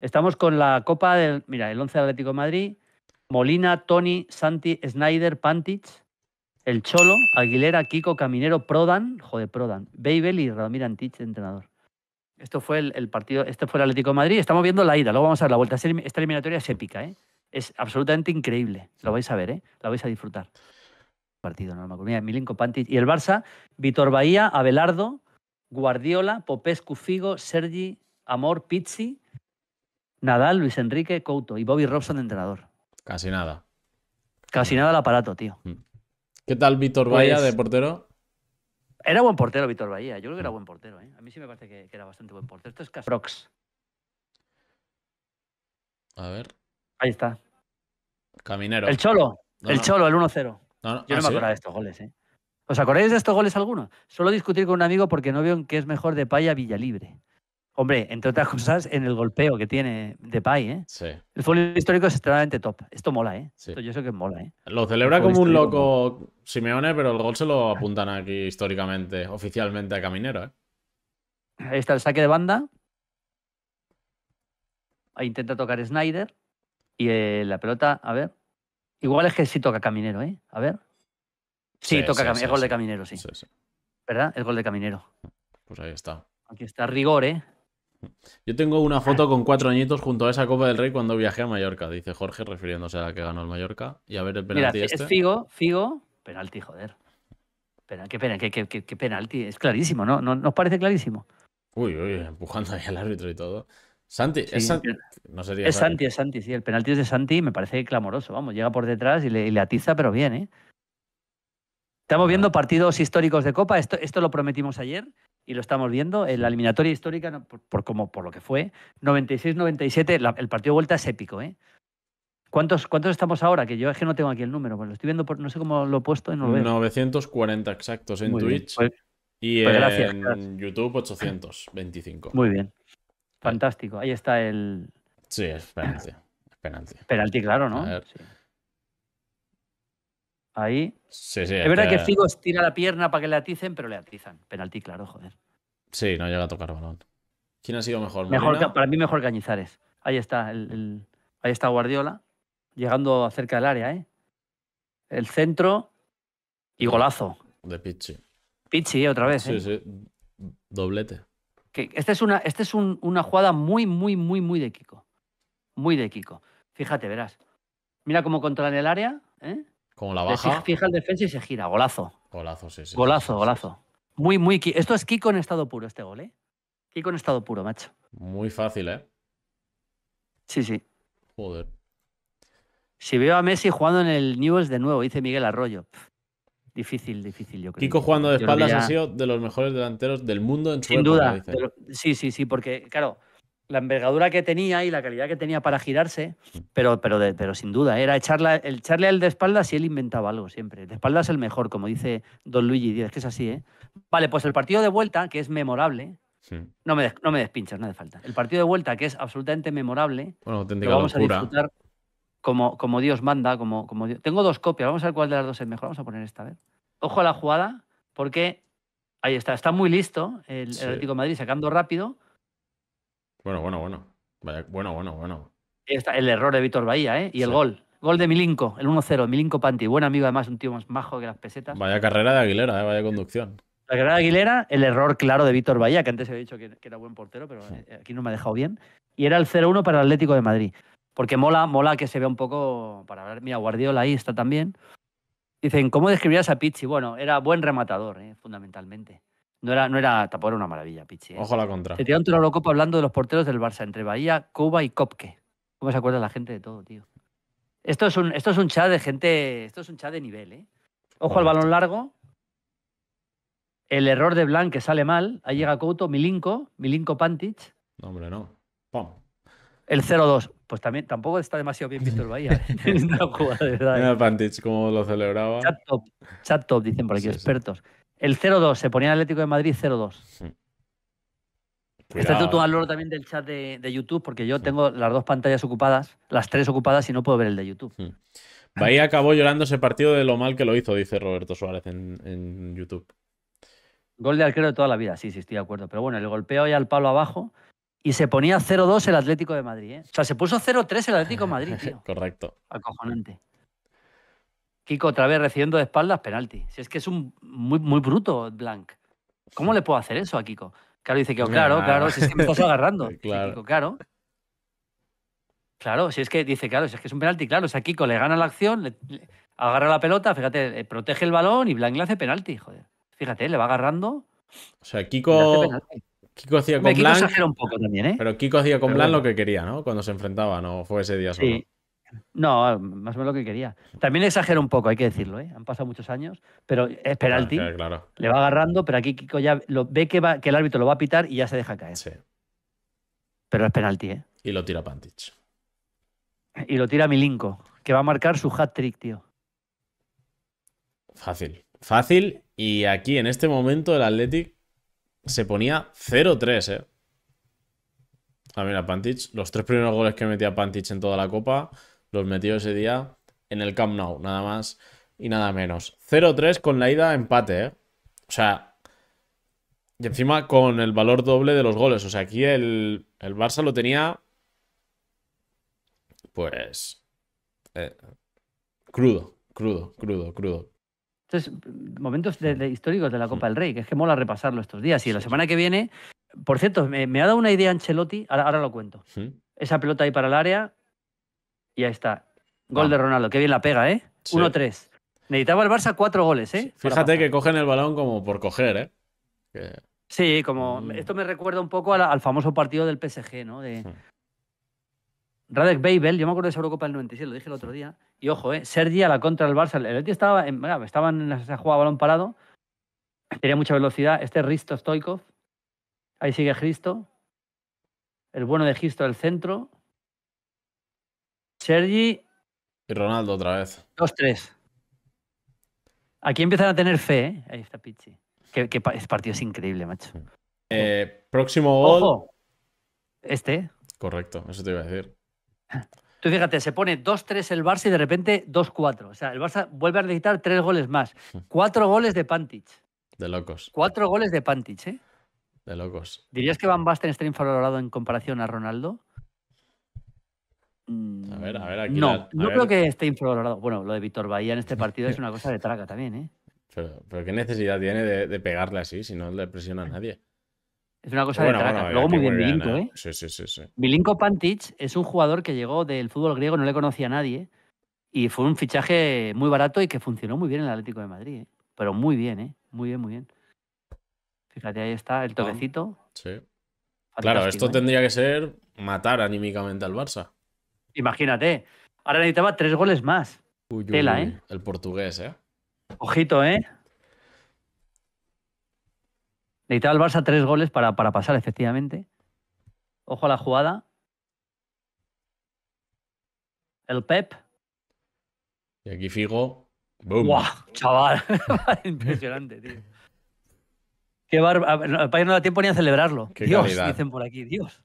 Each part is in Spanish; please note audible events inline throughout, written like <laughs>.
Estamos con la Copa del. Mira, el 11 Atlético de Madrid. Molina, Tony, Santi, Snyder, Pantich, El Cholo, Aguilera, Kiko, Caminero, Prodan, joder, Prodan, Babel y Radomir Antich, entrenador. Esto fue el, partido, este fue el Atlético de Madrid. Estamos viendo la ida, luego vamos a ver la vuelta. Esta eliminatoria es épica, ¿eh? Es absolutamente increíble. Lo vais a ver, ¿eh? Lo vais a disfrutar. Partido, normal. me Pantich y el Barça, Vitor Bahía, Abelardo, Guardiola, Popescu, Figo, Sergi, Amor, Pizzi, Nadal, Luis Enrique, Couto y Bobby Robson de entrenador. Casi nada. Casi mm. nada el aparato, tío. Mm. ¿Qué tal Víctor Vaya pues de portero? Era buen portero Víctor Bahía, yo creo que era mm. buen portero. ¿eh? A mí sí me parece que, era bastante buen portero. Esto es A ver. Ahí está. Caminero. El Cholo. el Cholo, el 1-0. yo no ¿Ah, me acuerdo de estos goles, ¿eh? ¿Os acordáis de estos goles alguno? Solo discutir con un amigo porque no veo en qué es mejor de Paya Villalibre. Hombre, entre otras cosas, en el golpeo que tiene Depay, ¿eh? Sí. El fútbol histórico es extremadamente top. Esto mola, ¿eh? Sí. yo sé que mola, ¿eh? Lo celebra como un loco Simeone, pero el gol se lo apuntan aquí históricamente, oficialmente a Caminero, ¿eh? Ahí está el saque de banda. Ahí intenta tocar Snyder. Y eh, la pelota, a ver. Igual es que sí toca Caminero, ¿eh? A ver. Sí, toca Caminero. el gol de Caminero, sí. ¿Verdad? El gol de Caminero. Pues ahí está. Aquí está rigor, ¿eh? Yo tengo una foto con cuatro añitos junto a esa Copa del Rey cuando viajé a Mallorca, dice Jorge, refiriéndose a que ganó el Mallorca. Y a ver el penalti Mira, Es este. Figo, Figo, penalti, joder. qué pena, qué, penalti. Es clarísimo, ¿no? ¿no? ¿Nos parece clarísimo? Uy, uy, empujando ahí al árbitro y todo. Santi, es Santi. es Santi, Santi, sí. El penalti es de Santi y me parece clamoroso. Vamos, llega por detrás y le, atiza, pero bien, ¿eh? Estamos viendo partidos históricos de Copa. Esto, esto lo prometimos ayer y lo estamos viendo, en la eliminatoria histórica, por, como, por lo que fue, 96-97, el partido de vuelta es épico. ¿eh? ¿Cuántos, ¿Cuántos estamos ahora? Que yo es que no tengo aquí el número, pues lo estoy viendo, por, no sé cómo lo he puesto en 940 exactos pues, pues en Twitch y en YouTube 825. Muy bien. Fantástico. Ahí está el... Sí, es penalti. claro, ¿no? Ahí. es verdad que, este- Figos tira la pierna para que le aticen, pero le atizan. Penalti, claro, joder. Sí, no llega a tocar balón. ¿Quién ha sido mejor? mejor para mí, mejor Cañizares. Ahí está, ahí está Guardiola, llegando cerca del área, ¿eh? El centro y golazo. De Pichi. Pichi, ¿eh? otra vez. ¿eh? Sí, sí. Doblete. esta es, una, este es una jugada muy, muy, muy, muy de Kiko. Muy de Kiko. Fíjate, verás. Mira cómo controlan el área, ¿eh? Como la baja. Fija el defensa y se gira. Golazo. Golazo, sí, sí. Golazo, golazo. Muy, muy. Esto es Kiko en estado puro, este gol, ¿eh? Kiko en estado puro, macho. Muy fácil, ¿eh? Sí, sí. Joder. Si veo a Messi jugando en el Newells de nuevo, dice Miguel Arroyo. difícil, difícil, yo creo. Kiko jugando de espaldas ha sido de los mejores delanteros del mundo en su Sin duda. Sí, sí, sí, porque, claro, la envergadura que tenía y la calidad que tenía para girarse, pero, pero, pero sin duda, era echarla, el, echarle al de espaldas si él inventaba algo siempre. De espaldas el mejor, como dice Don Luigi, es que es así, ¿eh? Vale, pues el partido de vuelta, que es memorable, no, me, no me despinchas, no falta. El partido de vuelta, que es absolutamente memorable, bueno, lo vamos a disfrutar como, como Dios manda, como, como Tengo dos copias, vamos a ver cuál de las dos es mejor, vamos a poner esta, vez. Ojo a la jugada, porque ahí está, está muy listo el, el Atlético de Madrid sacando rápido bueno, bueno, bueno. bueno, bueno, bueno. Está el error de Víctor Bahía, ¿eh? Y el gol. Gol de Milinko, el 1-0. Milinko Panti, buen amigo además, un tío más majo que las pesetas. Vaya carrera de Aguilera, ¿eh? vaya conducción. La carrera de Aguilera, el error claro de Víctor Bahía, que antes había dicho que, era buen portero, pero eh, aquí no me ha dejado bien. Y era el 0-1 para el Atlético de Madrid. Porque mola, mola que se vea un poco para hablar. Mira, Guardiola ahí está también. Dicen, ¿cómo describirías a Pichi? Bueno, era buen rematador, ¿eh? fundamentalmente. No era, no era, una maravilla, Pichi. ¿eh? Ojo a la contra. Se tiró un la loco hablando de los porteros del Barça, entre Bahía, Cuba y Kopke. ¿Cómo se acuerda la gente de todo, tío? Esto es un, esto es un chat de gente. Esto es un chat de nivel, ¿eh? Ojo al balón largo. El error de Blanc que sale mal. Ahí llega Couto, Milinko, Milinko Pantic. No, hombre, no. El 0-2. Pues también tampoco está demasiado bien visto el Bahía. ¿eh? <laughs> <laughs> no, de ¿eh? Pantic, cómo lo celebraba. Chat top, chat top dicen por aquí, expertos. El 0-2, se ponía el Atlético de Madrid 0-2. Está tú al loro también del chat de, YouTube, porque yo tengo las dos pantallas ocupadas, las tres ocupadas y no puedo ver el de YouTube. Ahí acabó llorando ese partido de lo mal que lo hizo, dice Roberto Suárez en, YouTube. Gol de arquero de toda la vida, sí, sí, estoy de acuerdo. Pero bueno, el golpeo ahí al palo abajo y se ponía 0-2 el Atlético de Madrid. ¿eh? O sea, se puso 0-3 el Atlético de Madrid, <laughs> tío. Correcto. Acojonante. Kiko otra vez recibiendo de espaldas penalti. Si es que es un muy, muy bruto Blanc. ¿Cómo le puedo hacer eso a Kiko? Claro, dice que claro, claro, si es que me agarrando. <laughs> claro. Kiko, claro. Claro, si es que dice, claro, si es que es un penalti, claro. O sea, Kiko le gana la acción, agarra la pelota, fíjate, eh, protege el balón y Blanc le hace penalti, joder. Fíjate, le va agarrando. O sea, Kiko. Kiko hacía con Blanc. ¿eh? Pero Kiko hacía con Blanc lo que quería, ¿no? Cuando se enfrentaba, no fue ese día solo. No, más o menos lo que quería. También exagero un poco, hay que decirlo, ¿eh? Han pasado muchos años, pero es penalti. Le va agarrando, pero aquí Kiko ya lo, ve que, el árbitro lo va a pitar y ya se deja caer. Sí. Pero es penalti, ¿eh? Y lo tira Pantich. Y lo tira Milinko, que va a marcar su hat trick, tío. Fácil. Fácil. Y aquí, en este momento, el Athletic se ponía 0-3, ¿eh? a ah, ver a Pantich. Los tres primeros goles que metía Pantich en toda la copa los metió ese día en el Camp Nou, nada más y nada menos. 0-3 con la ida empate, ¿eh? O sea, y encima con el valor doble de los goles. O sea, aquí el, el Barça lo tenía, pues, eh, crudo, crudo, crudo, crudo. Entonces, momentos históricos de la Copa del Rey, que es que mola repasarlo estos días. Y la semana que viene, por cierto, me, ha dado una idea Ancelotti, ahora, lo cuento. Esa pelota ahí para el área, y ahí está. Gol de Ronaldo. Qué bien la pega, ¿eh? 1-3. Necesitaba el Barça cuatro goles, ¿eh? Fíjate que cogen el balón como por coger, ¿eh? Sí, como. Mm. Esto me recuerda un poco al, famoso partido del PSG, ¿no? De. Radek Babel, yo me acuerdo de esa Eurocopa del 97, lo dije el otro día. Y ojo, ¿eh? Sergi a la contra del Barça. El Eti estaba en, bueno, estaba en esa jugada balón parado. Tenía mucha velocidad. Este es Risto Stoikov. Ahí sigue Cristo. El bueno de Gisto, del centro. Sergi. Y Ronaldo otra vez. Dos, tres. Aquí empiezan a tener fe, ¿eh? Ahí está Pichi. Que, partido es increíble, macho. Eh, próximo gol. Este. Correcto, eso te iba a decir. Tú fíjate, se pone 2-3 el Barça y de repente 2-4. O sea, el Barça vuelve a necesitar tres goles más. Cuatro goles de Pantich. De locos. Cuatro goles de Pantich, ¿eh? De locos. ¿Dirías que Van Basten está infravalorado en comparación a Ronaldo? Mm, a ver, a ver, aquí. No, no creo que esté infravalorado. Bueno, lo de Víctor Bahía en este partido es una cosa de traca también, ¿eh? <laughs> Pero, ¿qué necesidad tiene de, pegarle así si no le presiona a nadie? Es una cosa de traca Luego muy bien Milinko, ¿eh? ¿eh? Milinko Pantic es un jugador que llegó del fútbol griego, no le conocía a nadie. Y fue un fichaje muy barato y que funcionó muy bien en el Atlético de Madrid, ¿eh? Pero muy bien, ¿eh? Muy bien, muy bien. Fíjate, ahí está el toquecito. sí. claro, esto ¿eh? tendría que ser matar anímicamente al Barça. Imagínate. Ahora necesitaba tres goles más. ¿eh? El portugués, ¿eh? Ojito, ¿eh? Necesitaba el Barça tres goles para, pasar, efectivamente. Ojo a la jugada. El Pep. Y aquí fijo, ¡Bum! ¡Guau! Chaval. <laughs> Impresionante, tío. Qué barba. El país no da tiempo ni a celebrarlo. Dios, dicen por aquí. Dios.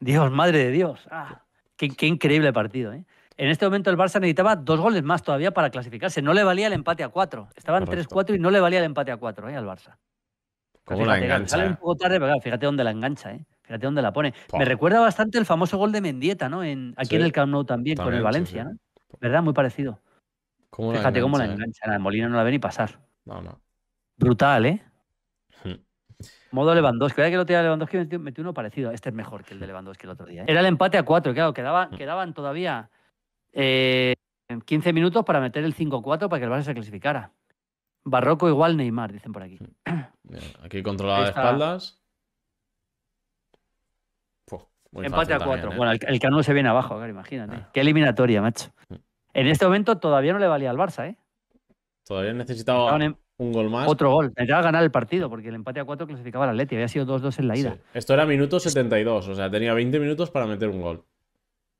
Dios, madre de Dios. Ah. Qué, increíble partido, ¿eh? En este momento el Barça necesitaba dos goles más todavía para clasificarse. No le valía el empate a cuatro. Estaban 3-4 y no le valía el empate a cuatro ¿eh? al Barça. Pues la engancha? fíjate dónde la engancha, ¿eh? Fíjate dónde la pone. Me recuerda bastante el famoso gol de Mendieta, ¿no? aquí en el Camp Nou también, con el Valencia, ¿Verdad? Muy parecido. fíjate cómo la eh? engancha. La Molina no la ve ni pasar. No, no. Brutal, ¿eh? Modo Lewandowski. Era que el otro día Lewandowski metió, uno parecido. Este es mejor que el de Lewandowski el otro día. ¿eh? Era el empate a cuatro, claro. Quedaban, mm. quedaban todavía 15 eh, minutos para meter el 5-4 para que el Barça se clasificara. Barroco igual Neymar, dicen por aquí. Mm. <clears throat> Aquí controlaba de espaldas. empate a cuatro. ¿eh? Bueno, el, el se viene abajo, imagínate. Ah. Qué eliminatoria, macho. Mm. En este momento todavía no le valía al Barça, ¿eh? Todavía necesitaba. Un gol más. Otro gol. Tendría ganar el partido, porque el empate a cuatro clasificaba al Atleti. Había sido 2-2 en la ida. Esto era minuto 72, o sea, tenía 20 minutos para meter un gol.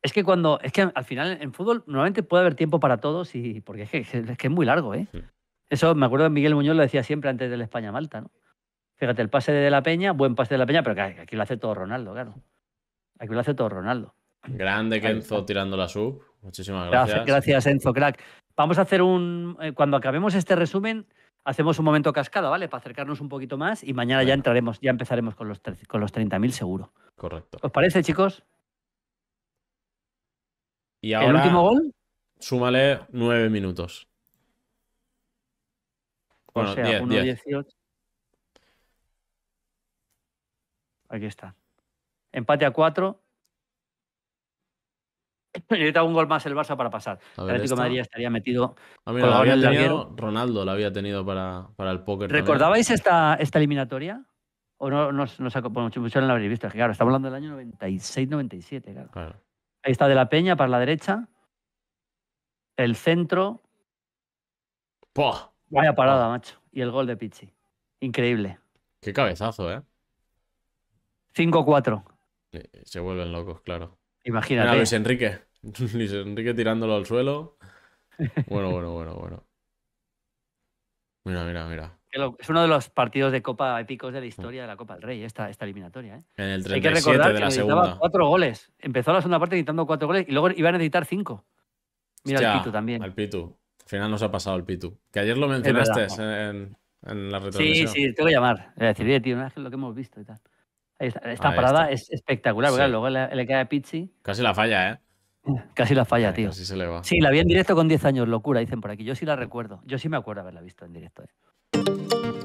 Es que cuando. Es que al final en fútbol normalmente puede haber tiempo para todos, y porque es que es, muy largo, ¿eh? Eso me acuerdo que Miguel Muñoz lo decía siempre antes del España-Malta, ¿no? Fíjate, el pase de La Peña, buen pase de La Peña, pero aquí lo hace todo Ronaldo, claro. Aquí lo hace todo Ronaldo. Grande Kenzo tirando la sub. Muchísimas gracias. Gracias, Enzo, crack. Vamos a hacer un. Eh, cuando acabemos este resumen, Hacemos un momento cascado, ¿vale? Para acercarnos un poquito más y mañana ya entraremos, ya empezaremos con los, con los 30.000 seguro. Correcto. ¿Os parece, chicos? Y ahora, ¿El último gol? Súmale nueve minutos. Bueno, o diez, Aquí está. Empate a cuatro. <laughs> Necesitaba un gol más el Barça para pasar. el Atlético Madrid estaría metido. Ah, Ronaldo lo había tenido para, para el póker. ¿Recordabais esta, esta eliminatoria? O no, no, no mucho no la habréis visto. que, claro, estamos hablando del año 96-97, claro. Ahí está De La Peña para la derecha. El centro. Vaya parada, macho. Y el gol de Pichi. Increíble. Qué cabezazo, ¿eh? 5-4. Eh, se vuelven locos, claro. Imagínate. Mira, Luis Enrique. <laughs> Luis Enrique tirándolo al suelo. Bueno, bueno, bueno, bueno. Mira, mira, mira. Es uno de los partidos de Copa épicos de la historia de la Copa del Rey, esta, esta eliminatoria. ¿eh? En el Hay que recordar de la que segunda. cuatro goles. Empezó la segunda parte editando cuatro goles y luego iban a necesitar cinco. Mira el al Pitu también. Al Pitu. Al final nos ha pasado el Pitu. Que ayer lo mencionaste en, la retransmisión. Sí, sí, tengo que llamar. a decir, tío, no es lo que hemos visto y tal. Esta, parada es espectacular, luego le, cae a Pizzi. Casi la falla, ¿eh? <laughs> Casi la falla, tío. Casi se le va. Sí, la vi en directo con 10 años, locura, dicen por aquí. Yo sí la recuerdo. Yo sí me acuerdo haberla visto en directo. ¿eh?